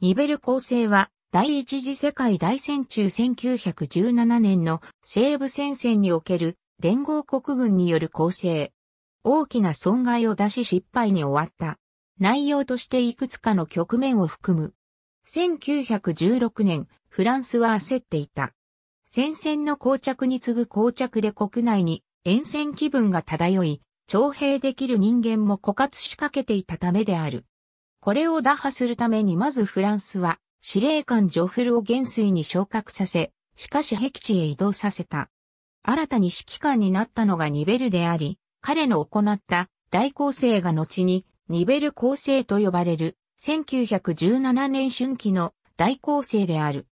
ニベル構成は第一次世界大戦中1917年の西部戦線における連合国軍による構成。大きな損害を出し失敗に終わった。内容としていくつかの局面を含む。1916年、フランスは焦っていた。戦線の膠着に次ぐ膠着で国内に沿線気分が漂い、徴兵できる人間も枯渇しかけていたためである。これを打破するためにまずフランスは司令官ジョフルを元帥に昇格させ、しかし壁地へ移動させた。新たに指揮官になったのがニベルであり、彼の行った大構成が後にニベル構成と呼ばれる1917年春季の大構成である。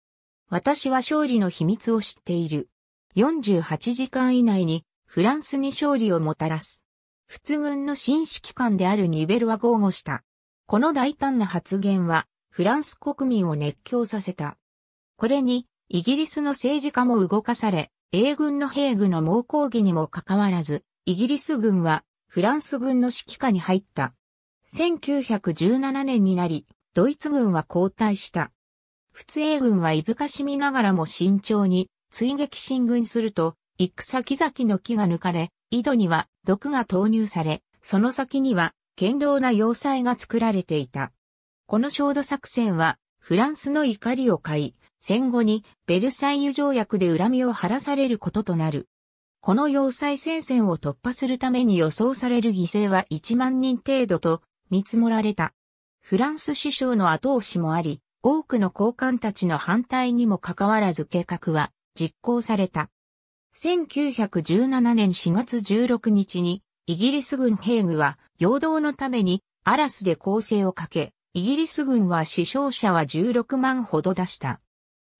私は勝利の秘密を知っている。48時間以内にフランスに勝利をもたらす。仏軍の新指揮官であるニベルは豪語した。この大胆な発言は、フランス国民を熱狂させた。これに、イギリスの政治家も動かされ、英軍の兵具の猛抗議にもかかわらず、イギリス軍は、フランス軍の指揮下に入った。1917年になり、ドイツ軍は後退した。仏英軍はいぶかしみながらも慎重に追撃進軍すると、行く先々の木が抜かれ、井戸には毒が投入され、その先には堅牢な要塞が作られていた。この焦土作戦は、フランスの怒りを買い、戦後にベルサイユ条約で恨みを晴らされることとなる。この要塞戦線を突破するために予想される犠牲は1万人程度と見積もられた。フランス首相の後押しもあり、多くの高官たちの反対にもかかわらず計画は実行された。1917年4月16日にイギリス軍兵具は、陽動のために、アラスで攻勢をかけ、イギリス軍は死傷者は16万ほど出した。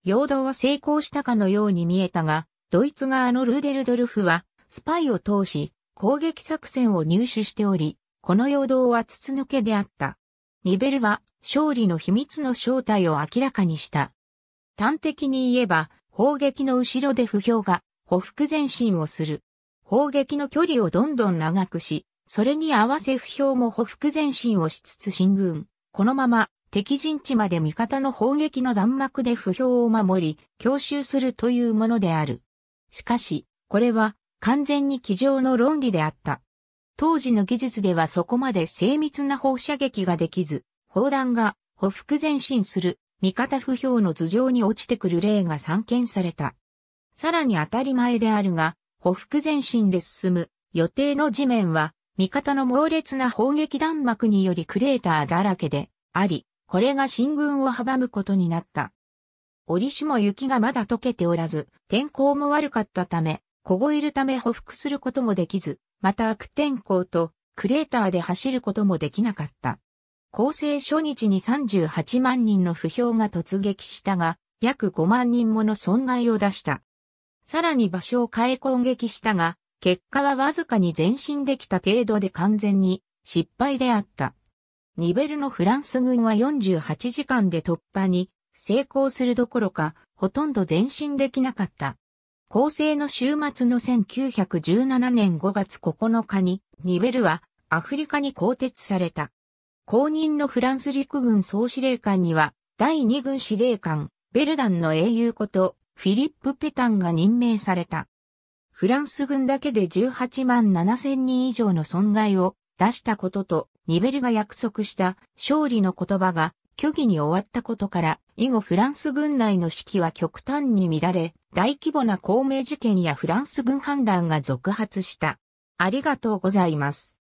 陽動は成功したかのように見えたが、ドイツ側のルーデルドルフは、スパイを通し、攻撃作戦を入手しており、この陽動は筒抜けであった。ニベルは、勝利の秘密の正体を明らかにした。端的に言えば、砲撃の後ろで不評が、歩腹前進をする。砲撃の距離をどんどん長くし、それに合わせ不評も補服前進をしつつ進軍。このまま敵陣地まで味方の砲撃の弾幕で不評を守り、強襲するというものである。しかし、これは完全に机上の論理であった。当時の技術ではそこまで精密な放射撃ができず、砲弾が補服前進する味方不評の頭上に落ちてくる例が散見された。さらに当たり前であるが、歩幅前進で進む予定の地面は、味方の猛烈な砲撃弾幕によりクレーターだらけであり、これが進軍を阻むことになった。折しも雪がまだ溶けておらず、天候も悪かったため、凍えるため歩幅することもできず、また悪天候とクレーターで走ることもできなかった。構成初日に38万人の不評が突撃したが、約5万人もの損害を出した。さらに場所を変え攻撃したが、結果はわずかに前進できた程度で完全に失敗であった。ニベルのフランス軍は48時間で突破に成功するどころか、ほとんど前進できなかった。構成の週末の1917年5月9日に、ニベルはアフリカに更迭された。公認のフランス陸軍総司令官には、第2軍司令官、ベルダンの英雄こと、フィリップ・ペタンが任命された。フランス軍だけで18万7千人以上の損害を出したことと、ニベルが約束した勝利の言葉が虚偽に終わったことから、以後フランス軍内の士気は極端に乱れ、大規模な公明事件やフランス軍反乱が続発した。ありがとうございます。